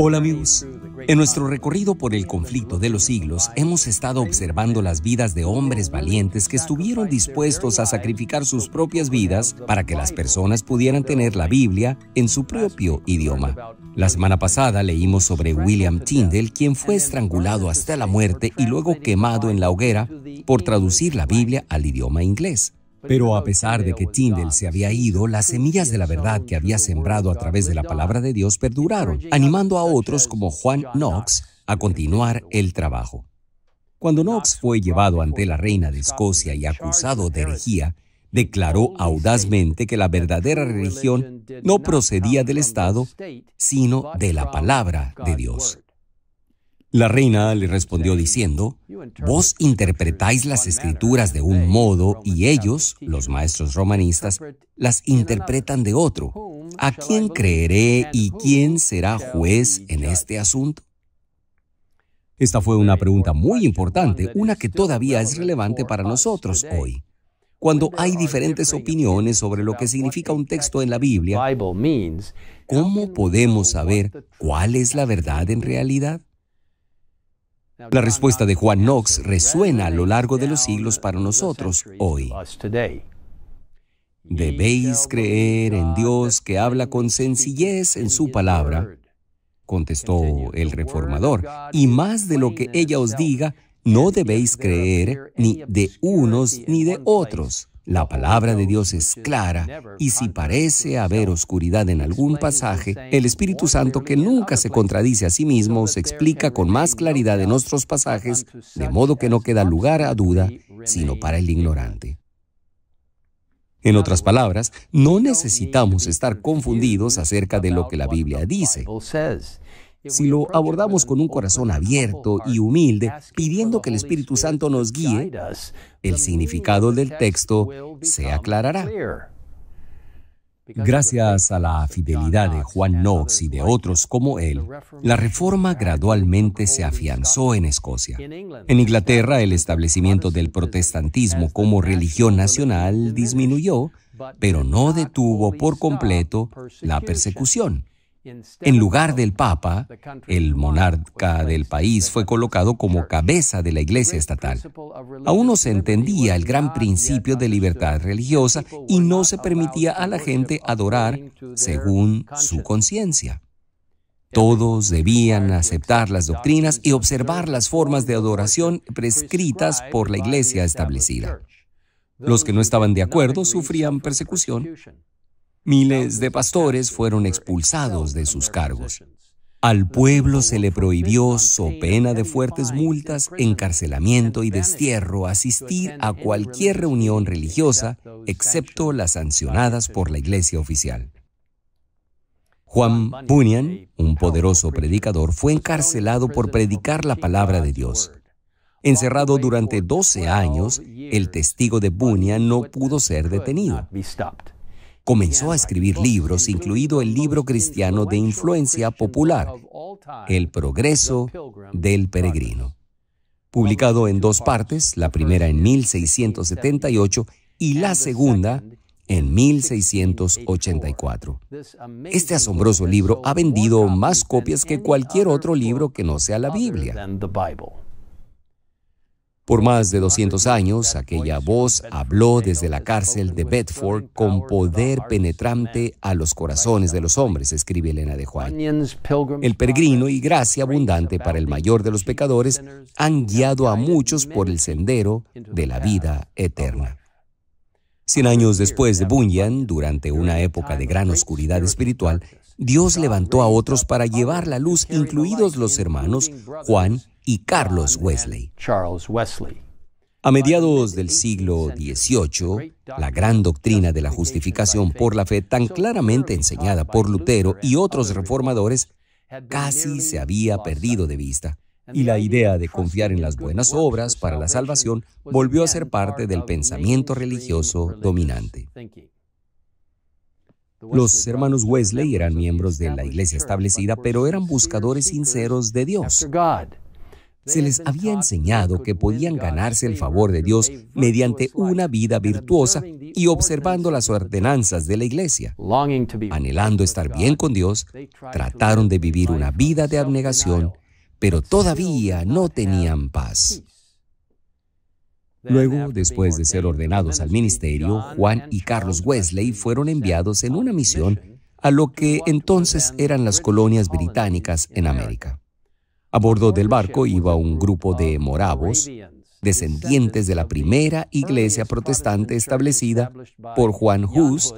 Hola amigos. En nuestro recorrido por el conflicto de los siglos hemos estado observando las vidas de hombres valientes que estuvieron dispuestos a sacrificar sus propias vidas para que las personas pudieran tener la Biblia en su propio idioma. La semana pasada leímos sobre William Tyndall, quien fue estrangulado hasta la muerte y luego quemado en la hoguera por traducir la Biblia al idioma inglés. Pero a pesar de que Tyndall se había ido, las semillas de la verdad que había sembrado a través de la palabra de Dios perduraron, animando a otros como Juan Knox a continuar el trabajo. Cuando Knox fue llevado ante la reina de Escocia y acusado de herejía, declaró audazmente que la verdadera religión no procedía del Estado, sino de la palabra de Dios. La reina le respondió diciendo, Vos interpretáis las escrituras de un modo y ellos, los maestros romanistas, las interpretan de otro. ¿A quién creeré y quién será juez en este asunto? Esta fue una pregunta muy importante, una que todavía es relevante para nosotros hoy. Cuando hay diferentes opiniones sobre lo que significa un texto en la Biblia, ¿cómo podemos saber cuál es la verdad en realidad? La respuesta de Juan Knox resuena a lo largo de los siglos para nosotros hoy. Debéis creer en Dios que habla con sencillez en su palabra, contestó el reformador, y más de lo que ella os diga, no debéis creer ni de unos ni de otros, la palabra de Dios es clara y si parece haber oscuridad en algún pasaje, el Espíritu Santo, que nunca se contradice a sí mismo, se explica con más claridad en nuestros pasajes, de modo que no queda lugar a duda, sino para el ignorante. En otras palabras, no necesitamos estar confundidos acerca de lo que la Biblia dice. Si lo abordamos con un corazón abierto y humilde, pidiendo que el Espíritu Santo nos guíe, el significado del texto se aclarará. Gracias a la fidelidad de Juan Knox y de otros como él, la reforma gradualmente se afianzó en Escocia. En Inglaterra, el establecimiento del protestantismo como religión nacional disminuyó, pero no detuvo por completo la persecución. En lugar del Papa, el monarca del país fue colocado como cabeza de la Iglesia estatal. Aún no se entendía el gran principio de libertad religiosa y no se permitía a la gente adorar según su conciencia. Todos debían aceptar las doctrinas y observar las formas de adoración prescritas por la Iglesia establecida. Los que no estaban de acuerdo sufrían persecución Miles de pastores fueron expulsados de sus cargos. Al pueblo se le prohibió, so pena de fuertes multas, encarcelamiento y destierro, asistir a cualquier reunión religiosa, excepto las sancionadas por la iglesia oficial. Juan Bunyan, un poderoso predicador, fue encarcelado por predicar la palabra de Dios. Encerrado durante 12 años, el testigo de Bunyan no pudo ser detenido comenzó a escribir libros, incluido el libro cristiano de influencia popular, El progreso del peregrino, publicado en dos partes, la primera en 1678 y la segunda en 1684. Este asombroso libro ha vendido más copias que cualquier otro libro que no sea la Biblia. Por más de 200 años, aquella voz habló desde la cárcel de Bedford con poder penetrante a los corazones de los hombres, escribe Elena de Juan. El peregrino y gracia abundante para el mayor de los pecadores han guiado a muchos por el sendero de la vida eterna. Cien años después de Bunyan, durante una época de gran oscuridad espiritual, Dios levantó a otros para llevar la luz, incluidos los hermanos Juan, y Carlos Wesley. A mediados del siglo XVIII, la gran doctrina de la justificación por la fe, tan claramente enseñada por Lutero y otros reformadores, casi se había perdido de vista, y la idea de confiar en las buenas obras para la salvación volvió a ser parte del pensamiento religioso dominante. Los hermanos Wesley eran miembros de la iglesia establecida, pero eran buscadores sinceros de Dios se les había enseñado que podían ganarse el favor de Dios mediante una vida virtuosa y observando las ordenanzas de la iglesia. Anhelando estar bien con Dios, trataron de vivir una vida de abnegación, pero todavía no tenían paz. Luego, después de ser ordenados al ministerio, Juan y Carlos Wesley fueron enviados en una misión a lo que entonces eran las colonias británicas en América. A bordo del barco iba un grupo de moravos, descendientes de la primera iglesia protestante establecida por Juan Hus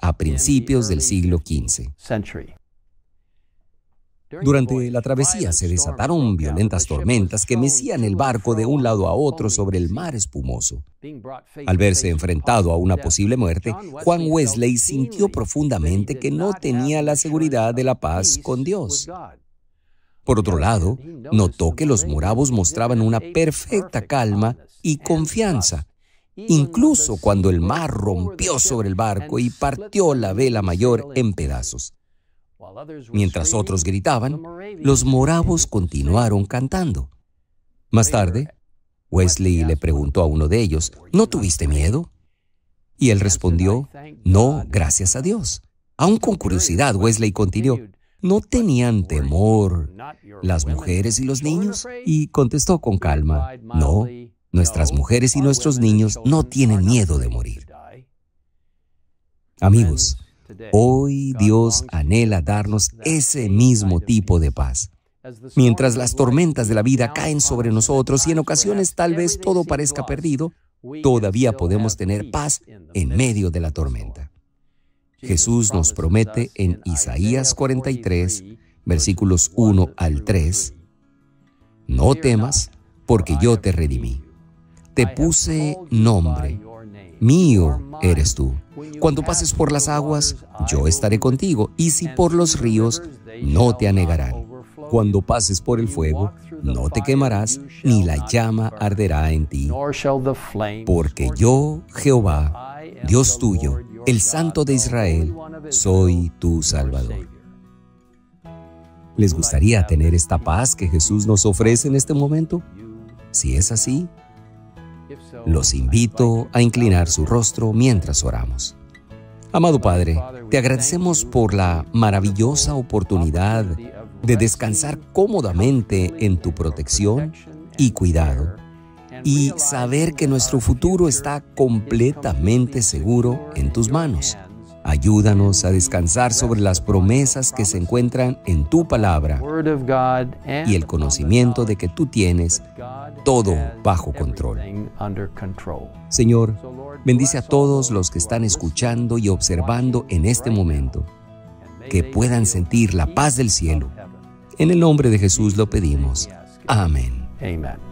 a principios del siglo XV. Durante la travesía se desataron violentas tormentas que mecían el barco de un lado a otro sobre el mar espumoso. Al verse enfrentado a una posible muerte, Juan Wesley sintió profundamente que no tenía la seguridad de la paz con Dios. Por otro lado, notó que los moravos mostraban una perfecta calma y confianza, incluso cuando el mar rompió sobre el barco y partió la vela mayor en pedazos. Mientras otros gritaban, los moravos continuaron cantando. Más tarde, Wesley le preguntó a uno de ellos, ¿no tuviste miedo? Y él respondió, no, gracias a Dios. Aún con curiosidad, Wesley continuó, ¿No tenían temor las mujeres y los niños? Y contestó con calma, no, nuestras mujeres y nuestros niños no tienen miedo de morir. Amigos, hoy Dios anhela darnos ese mismo tipo de paz. Mientras las tormentas de la vida caen sobre nosotros y en ocasiones tal vez todo parezca perdido, todavía podemos tener paz en medio de la tormenta. Jesús nos promete en Isaías 43, versículos 1 al 3, No temas, porque yo te redimí. Te puse nombre. Mío eres tú. Cuando pases por las aguas, yo estaré contigo, y si por los ríos, no te anegarán. Cuando pases por el fuego, no te quemarás, ni la llama arderá en ti. Porque yo, Jehová, Dios tuyo, el Santo de Israel, soy tu Salvador. ¿Les gustaría tener esta paz que Jesús nos ofrece en este momento? Si es así, los invito a inclinar su rostro mientras oramos. Amado Padre, te agradecemos por la maravillosa oportunidad de descansar cómodamente en tu protección y cuidado y saber que nuestro futuro está completamente seguro en tus manos. Ayúdanos a descansar sobre las promesas que se encuentran en tu palabra y el conocimiento de que tú tienes todo bajo control. Señor, bendice a todos los que están escuchando y observando en este momento, que puedan sentir la paz del cielo. En el nombre de Jesús lo pedimos. Amén.